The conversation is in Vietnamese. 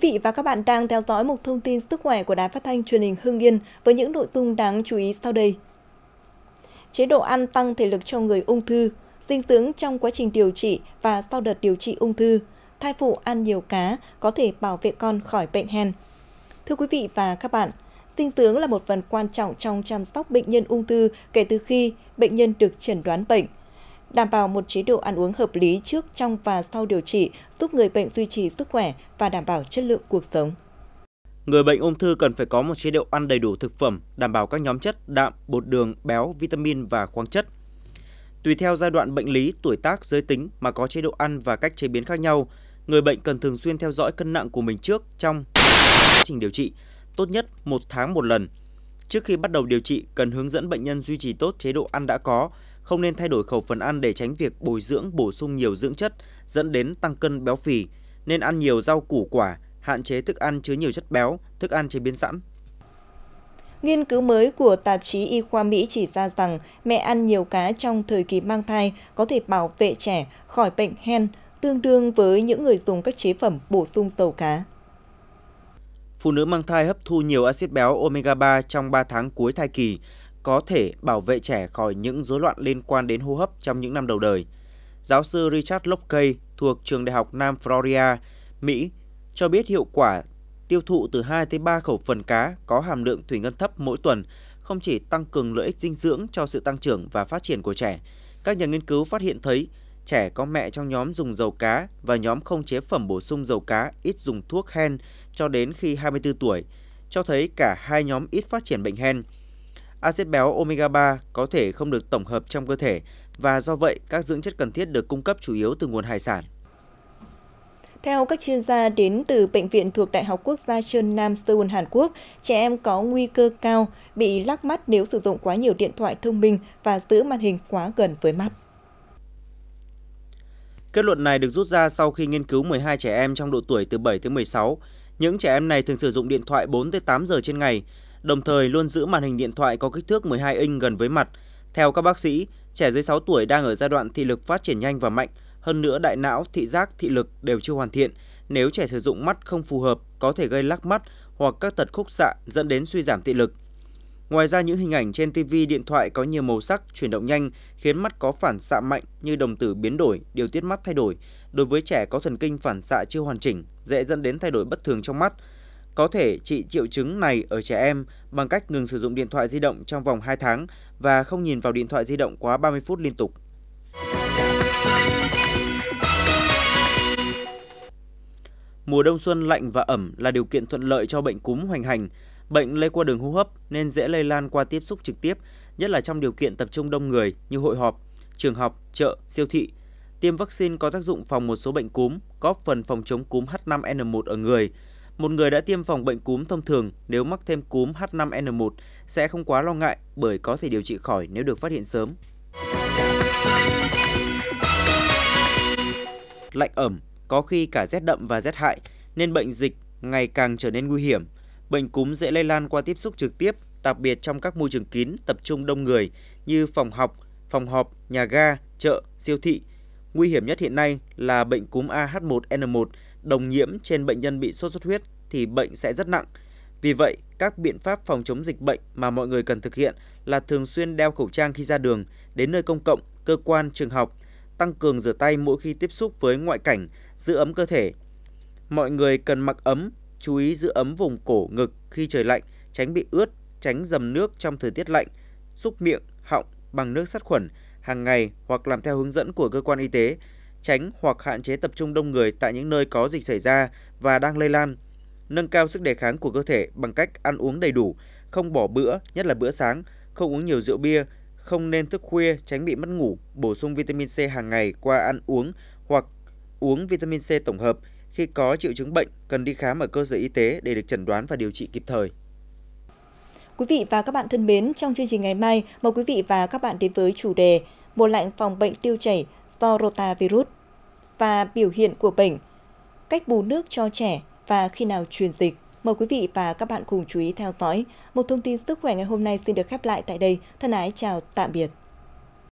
vị và các bạn đang theo dõi một thông tin sức khỏe của Đài Phát thanh Truyền hình Hưng Yên với những nội dung đáng chú ý sau đây. Chế độ ăn tăng thể lực cho người ung thư, dinh dưỡng trong quá trình điều trị và sau đợt điều trị ung thư, thai phụ ăn nhiều cá có thể bảo vệ con khỏi bệnh hen. Thưa quý vị và các bạn, dinh dưỡng là một phần quan trọng trong chăm sóc bệnh nhân ung thư kể từ khi bệnh nhân được chẩn đoán bệnh – đảm bảo một chế độ ăn uống hợp lý trước, trong và sau điều trị, giúp người bệnh duy trì sức khỏe và đảm bảo chất lượng cuộc sống. Người bệnh ung thư cần phải có một chế độ ăn đầy đủ thực phẩm, đảm bảo các nhóm chất, đạm, bột đường, béo, vitamin và khoáng chất. Tùy theo giai đoạn bệnh lý, tuổi tác, giới tính mà có chế độ ăn và cách chế biến khác nhau, người bệnh cần thường xuyên theo dõi cân nặng của mình trước, trong quá trình điều trị, tốt nhất một tháng một lần. Trước khi bắt đầu điều trị, cần hướng dẫn bệnh nhân duy trì tốt chế độ ăn đã có, không nên thay đổi khẩu phần ăn để tránh việc bồi dưỡng bổ sung nhiều dưỡng chất dẫn đến tăng cân béo phì, nên ăn nhiều rau củ quả, hạn chế thức ăn chứa nhiều chất béo, thức ăn chế biến sẵn. Nghiên cứu mới của tạp chí Y khoa Mỹ chỉ ra rằng mẹ ăn nhiều cá trong thời kỳ mang thai có thể bảo vệ trẻ khỏi bệnh hen, tương đương với những người dùng các chế phẩm bổ sung dầu cá. Phụ nữ mang thai hấp thu nhiều axit béo omega 3 trong 3 tháng cuối thai kỳ, có thể bảo vệ trẻ khỏi những rối loạn liên quan đến hô hấp trong những năm đầu đời. Giáo sư Richard Locke thuộc trường đại học Nam Florida, Mỹ cho biết hiệu quả tiêu thụ từ 2 tới 3 khẩu phần cá có hàm lượng thủy ngân thấp mỗi tuần không chỉ tăng cường lợi ích dinh dưỡng cho sự tăng trưởng và phát triển của trẻ. Các nhà nghiên cứu phát hiện thấy trẻ có mẹ trong nhóm dùng dầu cá và nhóm không chế phẩm bổ sung dầu cá ít dùng thuốc hen cho đến khi 24 tuổi, cho thấy cả hai nhóm ít phát triển bệnh hen. Axit béo omega 3 có thể không được tổng hợp trong cơ thể và do vậy các dưỡng chất cần thiết được cung cấp chủ yếu từ nguồn hải sản. Theo các chuyên gia đến từ Bệnh viện thuộc Đại học Quốc gia Trơn Nam Seoul, Hàn Quốc, trẻ em có nguy cơ cao bị lắc mắt nếu sử dụng quá nhiều điện thoại thông minh và giữ màn hình quá gần với mắt. Kết luận này được rút ra sau khi nghiên cứu 12 trẻ em trong độ tuổi từ 7 tới 16. Những trẻ em này thường sử dụng điện thoại 4 tới 8 giờ trên ngày đồng thời luôn giữ màn hình điện thoại có kích thước 12 inch gần với mặt. Theo các bác sĩ, trẻ dưới 6 tuổi đang ở giai đoạn thị lực phát triển nhanh và mạnh, hơn nữa đại não, thị giác, thị lực đều chưa hoàn thiện. Nếu trẻ sử dụng mắt không phù hợp, có thể gây lắc mắt hoặc các tật khúc xạ dẫn đến suy giảm thị lực. Ngoài ra những hình ảnh trên TV điện thoại có nhiều màu sắc, chuyển động nhanh khiến mắt có phản xạ mạnh như đồng tử biến đổi, điều tiết mắt thay đổi. Đối với trẻ có thần kinh phản xạ chưa hoàn chỉnh, dễ dẫn đến thay đổi bất thường trong mắt có thể trị triệu chứng này ở trẻ em bằng cách ngừng sử dụng điện thoại di động trong vòng 2 tháng và không nhìn vào điện thoại di động quá 30 phút liên tục. Mùa đông xuân lạnh và ẩm là điều kiện thuận lợi cho bệnh cúm hoành hành. Bệnh lây qua đường hô hấp nên dễ lây lan qua tiếp xúc trực tiếp, nhất là trong điều kiện tập trung đông người như hội họp, trường học, chợ, siêu thị. Tiêm vaccine có tác dụng phòng một số bệnh cúm, góp phần phòng chống cúm H5N1 ở người – một người đã tiêm phòng bệnh cúm thông thường nếu mắc thêm cúm H5N1 sẽ không quá lo ngại bởi có thể điều trị khỏi nếu được phát hiện sớm. Lạnh ẩm, có khi cả rét đậm và rét hại nên bệnh dịch ngày càng trở nên nguy hiểm. Bệnh cúm dễ lây lan qua tiếp xúc trực tiếp, đặc biệt trong các môi trường kín tập trung đông người như phòng học, phòng họp, nhà ga, chợ, siêu thị. Nguy hiểm nhất hiện nay là bệnh cúm AH1N1 đồng nhiễm trên bệnh nhân bị sốt xuất huyết thì bệnh sẽ rất nặng. Vì vậy, các biện pháp phòng chống dịch bệnh mà mọi người cần thực hiện là thường xuyên đeo khẩu trang khi ra đường, đến nơi công cộng, cơ quan, trường học, tăng cường rửa tay mỗi khi tiếp xúc với ngoại cảnh, giữ ấm cơ thể. Mọi người cần mặc ấm, chú ý giữ ấm vùng cổ, ngực khi trời lạnh, tránh bị ướt, tránh dầm nước trong thời tiết lạnh, xúc miệng, họng bằng nước sát khuẩn hàng ngày hoặc làm theo hướng dẫn của cơ quan y tế tránh hoặc hạn chế tập trung đông người tại những nơi có dịch xảy ra và đang lây lan, nâng cao sức đề kháng của cơ thể bằng cách ăn uống đầy đủ, không bỏ bữa, nhất là bữa sáng, không uống nhiều rượu bia, không nên thức khuya, tránh bị mất ngủ, bổ sung vitamin C hàng ngày qua ăn uống hoặc uống vitamin C tổng hợp. Khi có triệu chứng bệnh, cần đi khám ở cơ sở y tế để được chẩn đoán và điều trị kịp thời. Quý vị và các bạn thân mến, trong chương trình ngày mai, mời quý vị và các bạn đến với chủ đề mùa lạnh phòng bệnh tiêu chảy do rotavirus và biểu hiện của bệnh, cách bù nước cho trẻ và khi nào truyền dịch. Mời quý vị và các bạn cùng chú ý theo dõi. Một thông tin sức khỏe ngày hôm nay xin được khép lại tại đây. Thân ái chào tạm biệt.